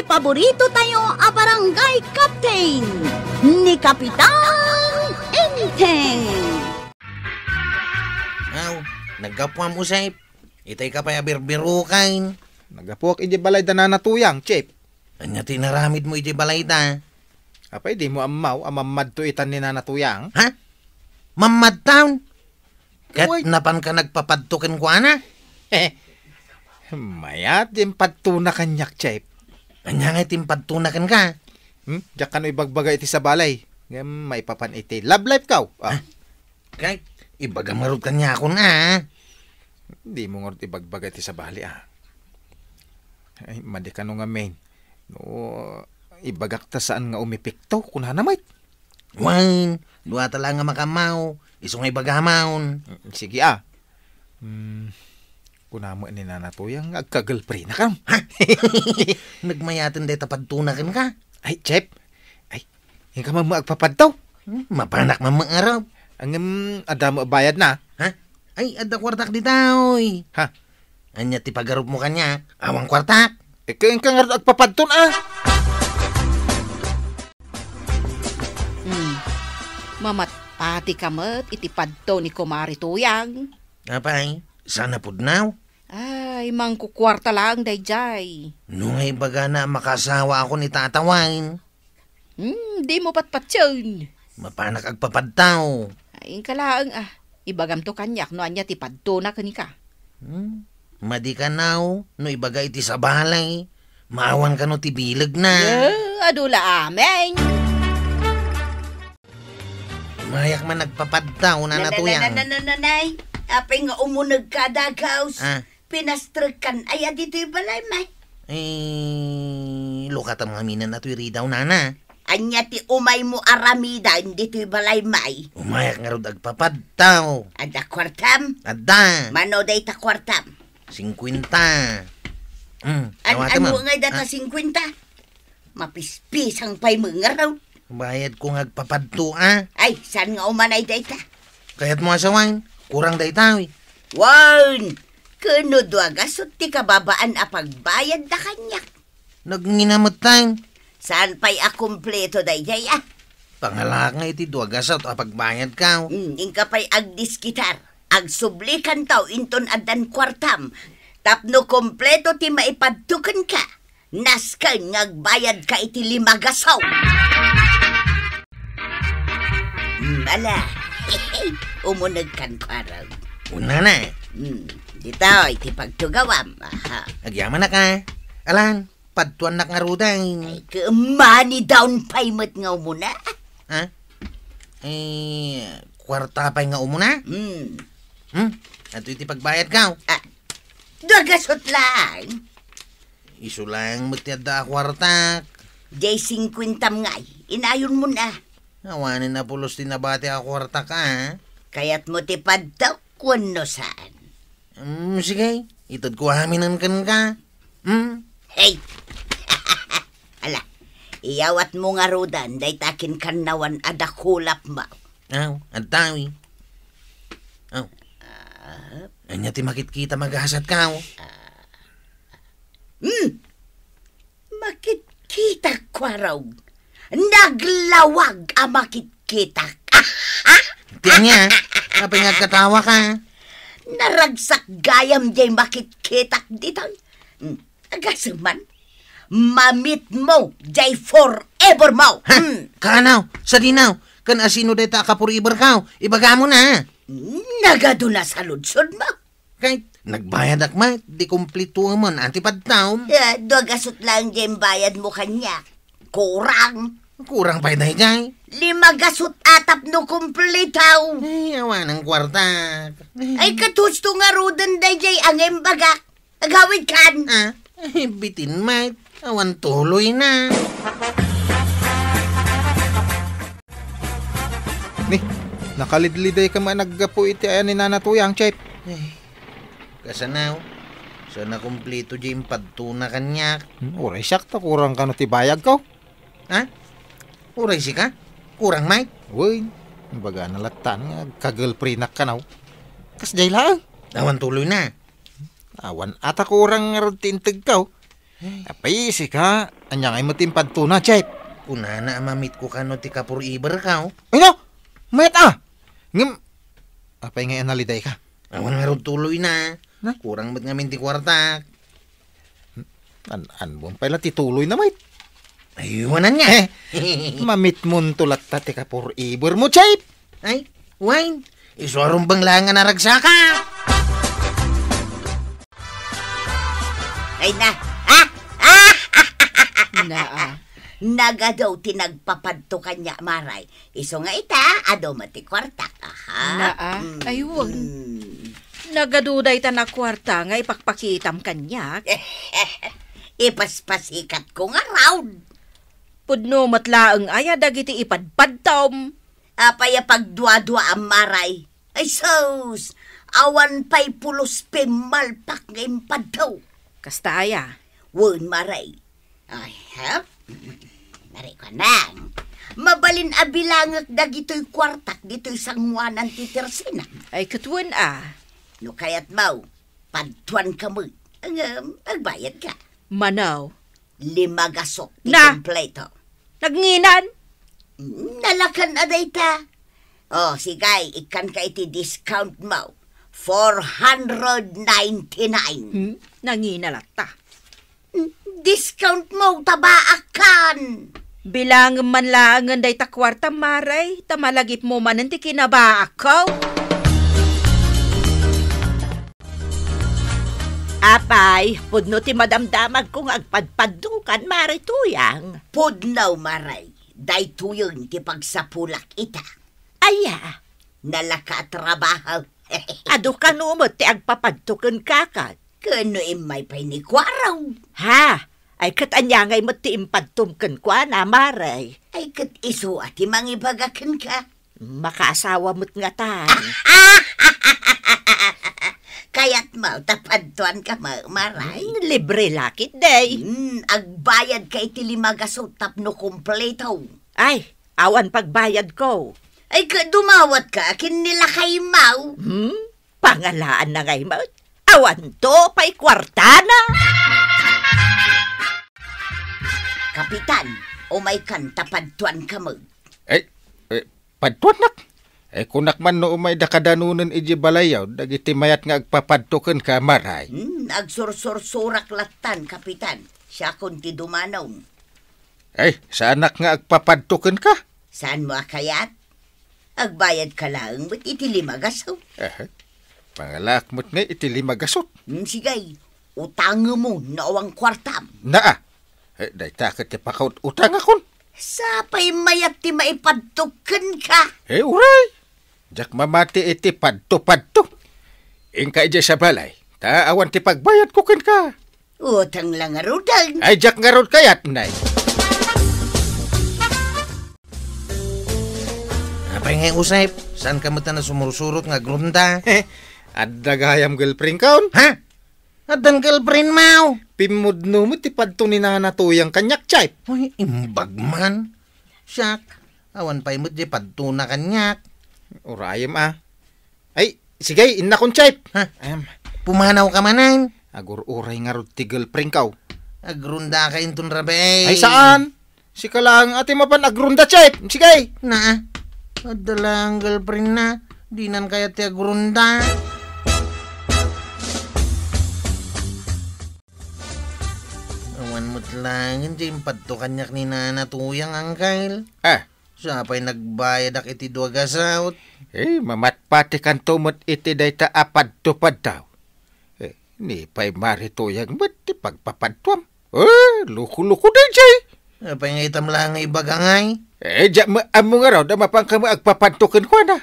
ni paborito tayo a barangay captain ni Kapitan Enteng. Aw, nagapuan mo, Chef. Itay kapay pa yabirbiru kain. Nagapuak iti balay da nanatuyang, Chef. Anya tinaramid mo iti balay da. Apa, di mo amaw, amamad to itan ni nanatuyang. Ha? Mamad town? Kat napan ka nagpapadtukin ko, ana? Eh, mayat din padtuna kanyak, Chef. Anya nga itim patunakan ka. Hmm? Diyak ka no ibagbaga iti sa balay. Nga maipapan iti. Love life ka. Oh. Ah. ah. Kahit ibaga marot ka niya ako na. Hindi ah. mo nga ibagbaga iti sa balay ah. Ay, madi ka no nga main. No, ibagak ta saan nga umipikto kuna namay. Wain, duha tala nga makamaw. Iso nga ibagamaon. Hmm, sige ah. Hmm. Kunamo eh, ni nana to yung agka-girlfriend na kam. Nagmayatan dahi tapadtunakin ka. Ay, Chep. Ay, yung ka magpapad daw. Hmm, mapanak mamangaraw. Ang um, adamo bayad na. Ha? Ay, ada kwartak di taoy. Ha? Anya ti pagarup mo kanya. Awang kwartak. Eh, kaya ka nga agpapadton ah. Hmm. Mamat pati kamot itipadto ni Kumari Tuyang. Apay, sana pudnaw. Ay, mangkukwarta lang, dayjay. Nungay baga na makasawa ako ni Tata Wine. Hmm, di mo patpatsyon. Mapanak agpapadtaw. Ay, kalaang ah. Ibagam to kanyak, no anya ti padto na ka. Hmm, madi ka naw, no ibaga iti sa balay. Maawan ka no ti bilag na. Yeah, adula amen. Mayak man nagpapadtaw na natuyang. Nanay, apay nga umunag ka dagaws. Ah pinastrikan ay adito'y balay may. Eh, lukat ang aminan na to'y ridaw, nana. Anya ti umay mo aramida, hindi to'y balay may. Umayak nga rod agpapad tao. Ada kwartam? Ada. Mano day ta kwartam? 50. Mm, An ano nga data ah. 50? Mapispisang pa'y mga raw. Bayad kong agpapadto, ah. Ay, saan nga umanay day ta? Kaya't mo asawang, kurang day tawi. One, Kuno duagasot ti kababaan a pagbayad da kanya. Naginginamot tayo. Saan pa'y akumpleto dayjay ah? Pangalak nga iti duagasot a ah, pagbayad ka. Mm, ingka pa'y agdiskitar. Agsublikan tao inton adan kwartam. Tapno kompleto ti maipadtukan ka. Naskal ngagbayad ka iti limagasaw. Mala, hehe, umunag kan ko Una na eh. Hmm, ditoy, ti pagtugawam. Aha. Agyaman na ka. Alan, padtuan na nga Ay, ka- down payment nga muna. Ha? Eh, kwarta pa nga umuna? Hmm, Hmm? At iti pagbayad ka. Ah, dagasot lang. Isulang matiada kwarta. Jay 50 ngay. inayon mo na. Awanin na pulos tinabati a kwarta ka. Kaya't mo ti paddaw kung no saan. Mm, sige, itod ko haminan kan ka. Mm. Hey! Ala, iyawat mo nga rodan, day takin kanawan adakulap ma. Aw, oh, at tawi. Aw. Oh. Anya ti makit-kita maghasat ka, oh. Uh, mm. Makit-kita, kwaraw. Naglawag ang makit-kita. Tiyan niya, kapingat katawa ka naragsak gayam jay makitkitak ditang. Hmm, Agasuman, mamit mo jay forever mo. Ha? Hmm. Kanaw, sa kan asino deta ka forever kao, ibaga mo na. Nagado na sa lunsod mo. Kahit nagbayad akma, di kumplito man, na antipad taom. Yeah, Dogasot lang jay bayad mo kanya. Kurang. Kurang pa na jay. Lima gasot atap no kumplitaw. Ay, awan ang kwarta. Ay, katusto nga rudan da ang embagak. Agawid kan. Ah, bitin mat. Awan tuloy na. Ni, nakalidliday ka man naggapo iti ayan ni Nana Tuyang, Chef. Ay, kasanaw. Sana kumplito jay impadtuna kanyak. Hmm, oray, sakta kurang ka na tibayag ko. Ha? Oray si ka? Kurang may. Uy, baga latan nga kagirlfriend na kanaw. Kas jay lang. Awan tuloy na. Awan ata ko orang nga tintag ka. Apay, oh. sika, anyang ay matimpad to na, Chef. Kuna na mamit ko kano ti kapur iber ka. Oh. Ay no, mayat ah. Ngim, apay nga analiday ka. Awan nga tuloy na. na? Kurang ba't nga minti kwarta? An, an, bon, pala tituloy na, mate. Ayunan ano niya. Mamit mong tulat ta, ti for ibor mo, Chip. Ay, wine. Isorong bang lang na ragsaka. Ay na. Ah! Ah! na ah. Naga daw tinagpapadto kanya, Maray. Iso nga ita, ado mati kwarta. Aha. Na ah. Mm. Ay, wag. Mm. Nagaduday ta na kwarta nga ipakpakitam kanya. Ipaspasikat ko nga round. Pudno matlaang aya dagiti ipadpadtom. Apaya pagduwa-duwa amaray. Ay sus, awan pa'y pulos pimalpak ngayon pa Kasta aya? Won maray. Ay, ha? Maray ko nang. Mabalin abilangak dagito'y kwartak dito'y sangwanan ti Tersina. Ay, katuan ah. No kayat mau, padtuan ka mo. Ang, um, magbayad ka. Manaw. Limagaso. Ti na! Kompleto. Nagnginan? Nalakan na dayta. Oh, sigay, ikan ka iti discount mo. 499. Hmm? ta. Hmm, discount mo, akan. Bilang man lang ang day takwarta maray, tamalagip mo man ang tikinabaa ko. Apay, pudno ti madamdamag kung agpadpadukan marituyang. Pudnaw maray, day tuyong ti pagsapulak ita. Aya. Nalakatrabaho. Ado ka numot ti agpapadtukan kakat. Kano imay pa ni kwaraw. Ha? Ay katanyangay mo ti impadtumkan kwa na maray. Ay kat iso at imang ka. Makaasawa mo't nga tayo. Kaya't tuan ka ma maray. Mm, libre lakit day. Mm, agbayad kay tilimagasot tapno kompleto. Ay, awan pagbayad ko. Ay, dumawat ka, akin nila kay Mau. Hmm? Pangalaan na ngay Mau. Awan to, pa'y kwartana. Kapitan, o kan tapad tuan ka mo. Ay, eh padtuan nak? Eh kunak man no umay dakadanunan iji balayaw, dagiti mayat nga agpapadtukan ka maray. Hmm, agsursursurak latan, kapitan. Siya kun ti dumanaw. Eh, sa anak nga agpapadtukan ka? Saan mo akayat? Agbayad ka lang, ba't itilimagasaw? Eh, eh pangalak mo't nga itilimagasot. Hmm, sigay, Utang mo nawang kwartam. Naa, eh, dahi takit ipakaut utang akon. Sapay mayat ti maipadtukan ka. Eh, uray. Jak mamati iti padto-padto. Ingka iti sa balay, taawan ti pagbayad ko ken ka. Utang lang arudan. Ay, jak ngarud kayat, nay. Apay nga usay, saan ka mo na sumurusurot nga grumta? Adagayam girlfriend kaon. Ha? Adan girlfriend mao. Pimudno mo ti padto ni nanatuyang kanyak chay. Uy, imbagman. man. Syak, awan pa imod di padto na kanyak. Urayam ah. Ay, sige, inna kong chip. Ha? Um, Pumanaw ka manan. Agur-uray nga rod ti girlfriend Agrunda ka intun rabay. Ay saan? Si lang ate mapan agrunda chip. Sige. Na. Adala ang girlfriend na. Dinan kaya ti agrunda. Awan mo't lang, hindi yung patukan niya ni Nana Tuyang, Angkail. Eh, Sapay nagbayad ak iti duwag asawt. Eh, mamatpati kan tumot iti dayta apad-tupad daw. Eh, ni pa'y marituyag ba't ti pagpapadtuam. Eh, luku-luku din siya eh. Apay nga itam lang ibagangay. Eh, diya maamu nga raw na mapang kami agpapantukin ko na.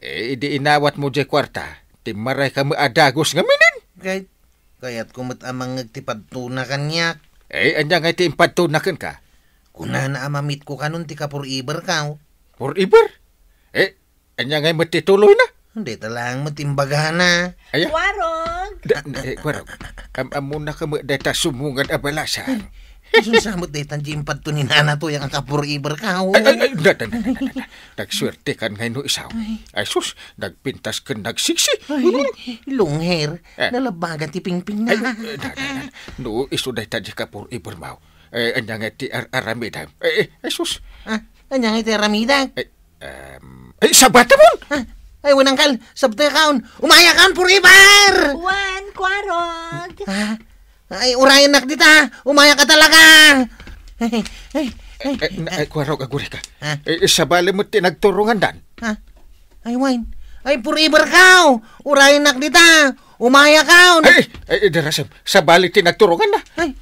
Eh, idi inawat mo diya kwarta. Timaray kami adagos nga minin. Kahit, kaya't kumat amang nagtipadtuna kanyak. Eh, anya nga iti impatunakan ka. Kuna na amamit ko kanon ti ka forever ka. Oh. iber? Eh, anya ngay matituloy na? Hindi talang matimbagahan na. Ayan. Warog! Da, eh, warog. Am, amuna ka mo data sumungan abalasan. Susamot data jimpad to ni nana to yung ka-forever ka. Oh. Nagswerte kan ngay no isaw. Ay sus, nagpintas ka nagsiksi. Long hair, eh. nalabagan ti pingping na. No iso data di kapur iber mao. Eh, anyang iti ar aramidam. Eh, eh, eh, sus. Ah, anyang iti aramidam? Eh, um, eh, sabata mo? Ah, ay, wanang kal, sabta kaon, umaya kaon puribar! Juan, kwarog! Ah, ay, urayan nak dita, umaya ka talaga! Eh, eh, ay, eh, ay, kwarog, aguri ka. Ah? Eh, eh sabali mo tinagturungan dan. Ha? Ah, ay, Juan, ay, puribar ka, urayan nak dita, umaya kaon! Ay, ay, darasam, sabali tinagturungan na. Ay,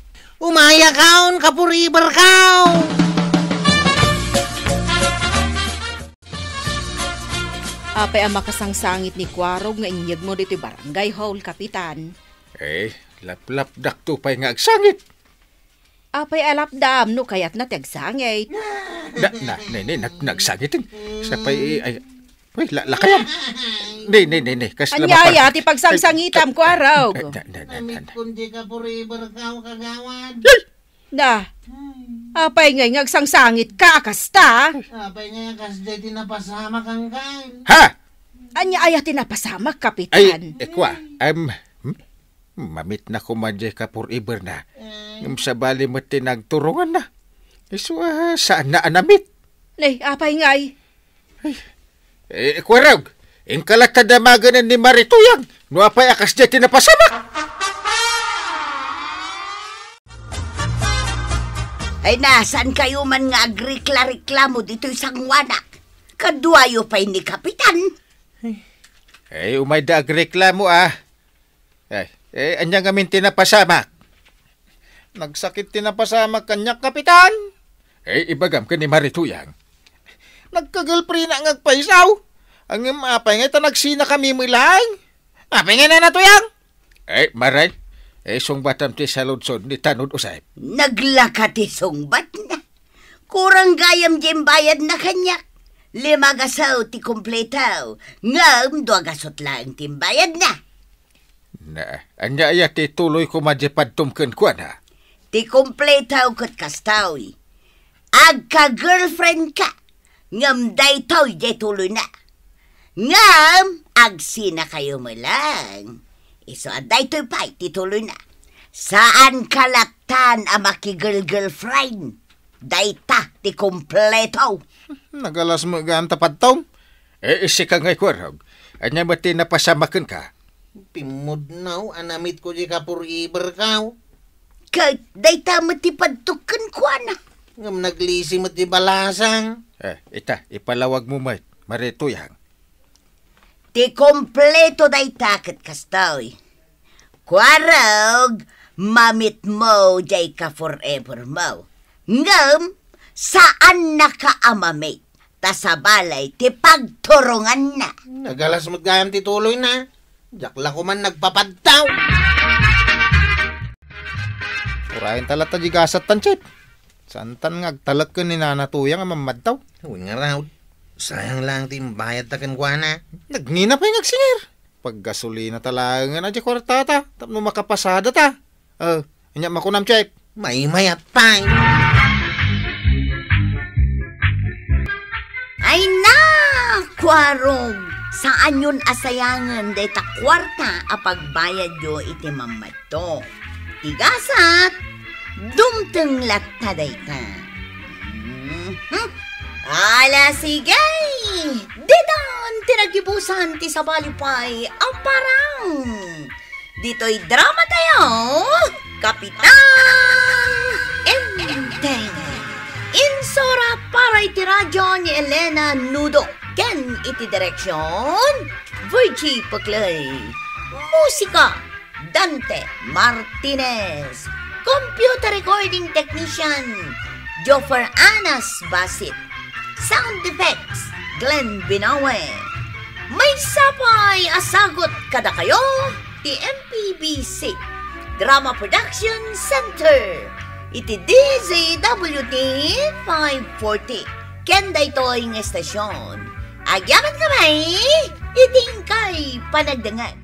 Umaya kaon kapuriber kao. Ape ang makasangsangit ni Kwarog nga inyag mo dito'y barangay hall, Kapitan. Eh, laplap dakto pa'y nga agsangit. Apay alapdam no kayat na tagsangit. da, na, na, na, nag, Sa pa'y ay, Uy, la lakayam. Hindi, hindi, hindi. Kas Anyaya, ti pagsangsangitam ko araw. Amit kundi ka puri barakaw kagawan. Na, apay ngay ngagsangsangit ka, kasta. Apay ngay kasde tinapasama kang kain. Ha? Anyaya tinapasama, kapitan. Ay, ekwa, um, mamit na kumadya ka puri na. Eh. Ngam sa bali mo tinagturungan na. Iswa, ah, saan na anamit? Nay, apay ngay. Ay, eh, kwarag, ingkalat kadamagan ni Marituyang, nuapay akas dyan tinapasamak. Ay nasan kayo man nga agrikla-reklamo dito isang wanak? Kaduayo pa ni Kapitan. Ay, eh, umay da agreklamo ah. Ay, eh, eh, anya ngamin tinapasamak. Nagsakit tinapasamak kanya, Kapitan. Ay, eh, ibagam ka ni Marituyang. Nagkagilpri na ang agpaisaw. Ang apay nga ito nagsina kami milang. Apay nga na natuyang. Eh, maray. Eh, sungbat ang ti saludsod ni Tanod Usay. Naglaka ti sungbat na. Kurang gayam jem bayad na kanyak. Lima gasaw ti kompletaw. Ngam, dua gasot lang timbayad na. Na, anya iya ti tuloy ko madjepad tumken kuan ha. Ti kompletaw kot kastawi. Agka-girlfriend ka ngam day toy day tuloy na. Ngam, agsi na kayo mo lang. Iso e aday toy pay, tituloy na. Saan kalaktan ang makigirl-girl friend? Dayta, ti kompleto. Nagalas mo gaan tapat tom? Eh, isi ka ngay kwarog. Anya ba ti ka? Pimod naw, anamit ko di ka puriber kaw. Kahit dayta matipadtukan ko na. Ngam naglisi matibalasang. Eh, ita, ipalawag mo may. Marito yang. Ti kompleto day takat kastoy. Kwarog, mamit mo day ka forever mo. Ngam, saan ka nakaamamit? Tasabalay ti pagturungan na. Nagalas mo't gayam ti tuloy na. Jakla ko man nagpapadtaw. Urayan talata di gasat tanchit. Santan nga agtalag ko ni nanatuyang ang mamadtaw. Huwag nga raw. Sayang lang ti bayad ta kan kuana. Nagnina pa yung agsinger. Paggasolina talaga nga na di ta, Tapno makapasada ta. Uh, oh, anya makunam chef. May mayat pang. Ay na! Kwarong! Saan yun asayangan day ta kwarta apagbayad yo iti mamadto? Tigasat! 등락타다이까. 음, 음. Ala, sige! Didan, tinagibusan ti sa balipay ang parang. Dito'y drama tayo, Kapitan Enteng. Insura para iti radyo ni Elena Nudo. Ken iti direksyon, Virgie Paklay. Musika, Dante Martinez computer recording technician, Joffer Anas Basit. Sound effects, Glenn Binawe. May sapay asagot kada kayo, TMPBC, e Drama Production Center. Iti DZWT 540, kenda ito ang estasyon. Agyaman kamay, iting kay panagdangan.